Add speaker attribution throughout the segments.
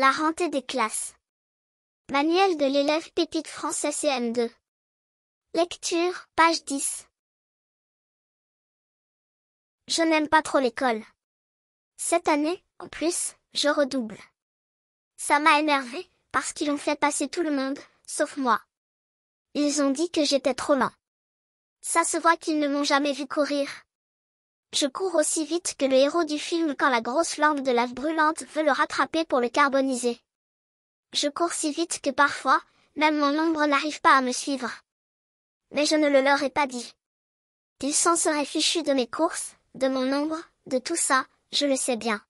Speaker 1: La rentée des classes. Manuel de l'élève Pépite français CM2. Lecture, page 10.
Speaker 2: Je n'aime pas trop l'école. Cette année, en plus, je redouble. Ça m'a énervé, parce qu'ils ont fait passer tout le monde, sauf moi. Ils ont dit que j'étais trop lent. Ça se voit qu'ils ne m'ont jamais vu courir, je cours aussi vite que le héros du film quand la grosse lampe de lave brûlante veut le rattraper pour le carboniser. Je cours si vite que parfois, même mon ombre n'arrive pas à me suivre. Mais je ne le leur ai pas dit. Ils s'en seraient fichus de mes courses, de mon ombre, de tout ça, je le sais bien.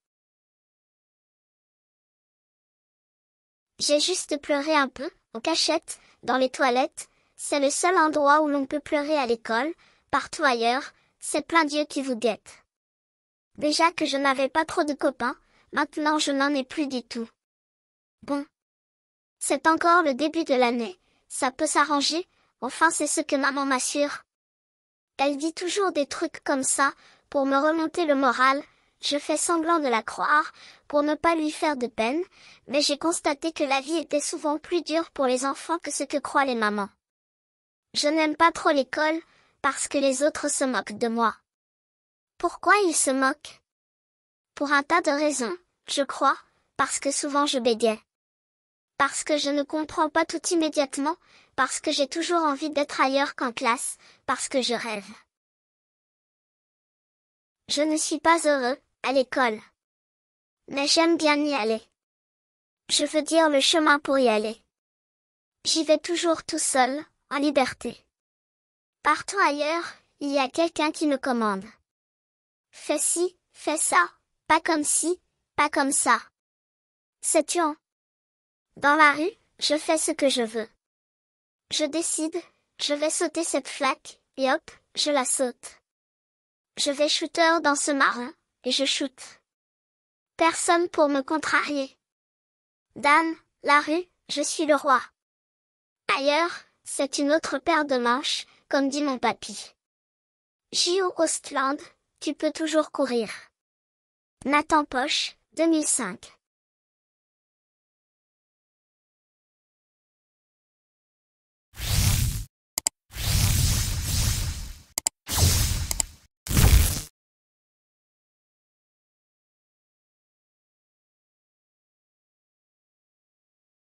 Speaker 2: J'ai juste pleuré un peu, en cachette, dans les toilettes, c'est le seul endroit où l'on peut pleurer à l'école, partout ailleurs, c'est plein Dieu qui vous guette. Déjà que je n'avais pas trop de copains, maintenant je n'en ai plus du tout. Bon. C'est encore le début de l'année, ça peut s'arranger, enfin c'est ce que maman m'assure. Elle dit toujours des trucs comme ça, pour me remonter le moral, je fais semblant de la croire, pour ne pas lui faire de peine, mais j'ai constaté que la vie était souvent plus dure pour les enfants que ce que croient les mamans. Je n'aime pas trop l'école, parce que les autres se moquent de moi. Pourquoi ils se moquent Pour un tas de raisons, je crois, parce que souvent je bégais. Parce que je ne comprends pas tout immédiatement, parce que j'ai toujours envie d'être ailleurs qu'en classe, parce que je rêve. Je ne suis pas heureux, à l'école. Mais j'aime bien y aller. Je veux dire le chemin pour y aller. J'y vais toujours tout seul, en liberté. Partout ailleurs, il y a quelqu'un qui me commande. Fais ci, fais ça, pas comme ci, pas comme ça. C'est tuant. Dans la rue, je fais ce que je veux. Je décide, je vais sauter cette flaque, et hop, je la saute. Je vais shooter dans ce marin, et je shoote. Personne pour me contrarier. Dame, la rue, je suis le roi. Ailleurs, c'est une autre paire de manches, comme dit mon papy. J.O. Ostland, tu peux toujours courir. Nathan Poche, 2005.